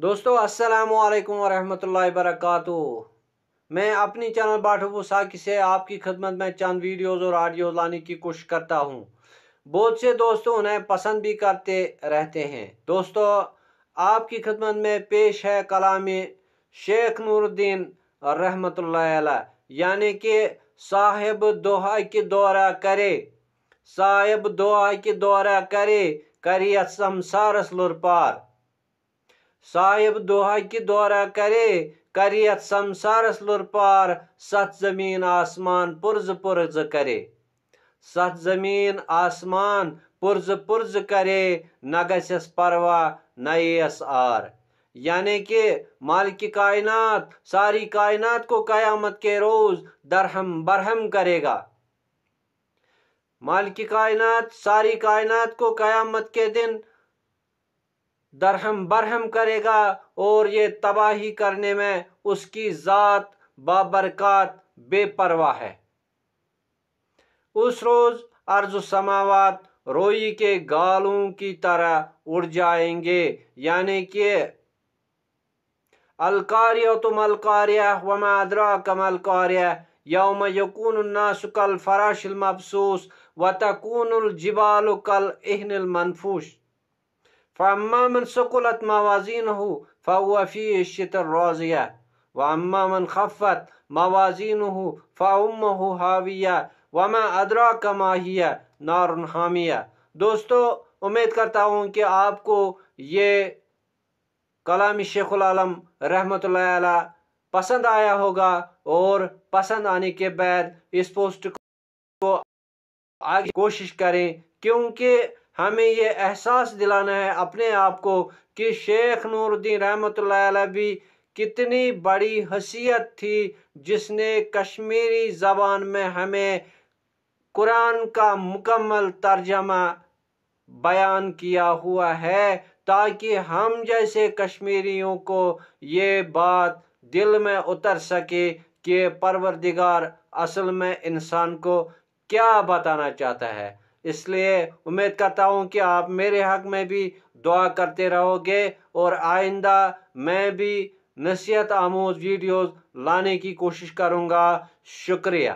دوستو السلام علیکم ورحمۃ اللہ وبرکاتہ میں اپنی چینل باٹھو ساکی سے آپ کی خدمت میں چند ویڈیوز اور آڈیوز لانے کی کوشش کرتا ہوں بہت سے دوستوں انہیں پسند بھی کرتے رہتے ہیں دوستو آپ کی خدمت میں پیش ہے کلام شیخ نور الدین رحمۃ اللہ علیہ یعنی کہ صاحب دوہا کے دورہ کرے صاحب دوہا کے دورہ کرے سمسارس سارسل پار صاحب دوح کے دورہ کرے کریت سمسارس لر پار ست زمین آسمان پرز پرز کرے ست زمین آسمان پرز پرز کرے نہ پروا نہ نیس آر یعنی کہ مالکی کائنات ساری کائنات کو قیامت کے روز درہم برہم کرے گا مالکی کائنات ساری کائنات کو قیامت کے دن درہم برہم کرے گا اور یہ تباہی کرنے میں اس کی ذات بابرکات بے پرواہ ہے اس روز عرض سماوات روئی کے گالوں کی طرح اڑ جائیں گے یعنی کہ الکاریہ تم الکاریہ وما مادرا کم الکاریہ یوم یقون الناس کل فراش المبسوس و تکون کل اہن المنفوش فاما من فهو سکولت ماوازن ہو واما من خفت وما ما هي نار حامیہ دوستو امید کرتا ہوں کہ آپ کو یہ کلام شیخ العالم رحمۃ اللہ علیہ پسند آیا ہوگا اور پسند آنے کے بعد اس پوسٹ کو آگے کوشش کریں کیونکہ ہمیں یہ احساس دلانا ہے اپنے آپ کو کہ شیخ نور الدین رحمۃ اللہ علیہ بھی کتنی بڑی حیثیت تھی جس نے کشمیری زبان میں ہمیں قرآن کا مکمل ترجمہ بیان کیا ہوا ہے تاکہ ہم جیسے کشمیریوں کو یہ بات دل میں اتر سکے کہ پروردگار اصل میں انسان کو کیا بتانا چاہتا ہے اس لیے امید کرتا ہوں کہ آپ میرے حق میں بھی دعا کرتے رہو گے اور آئندہ میں بھی نصیحت آموز ویڈیوز لانے کی کوشش کروں گا شکریہ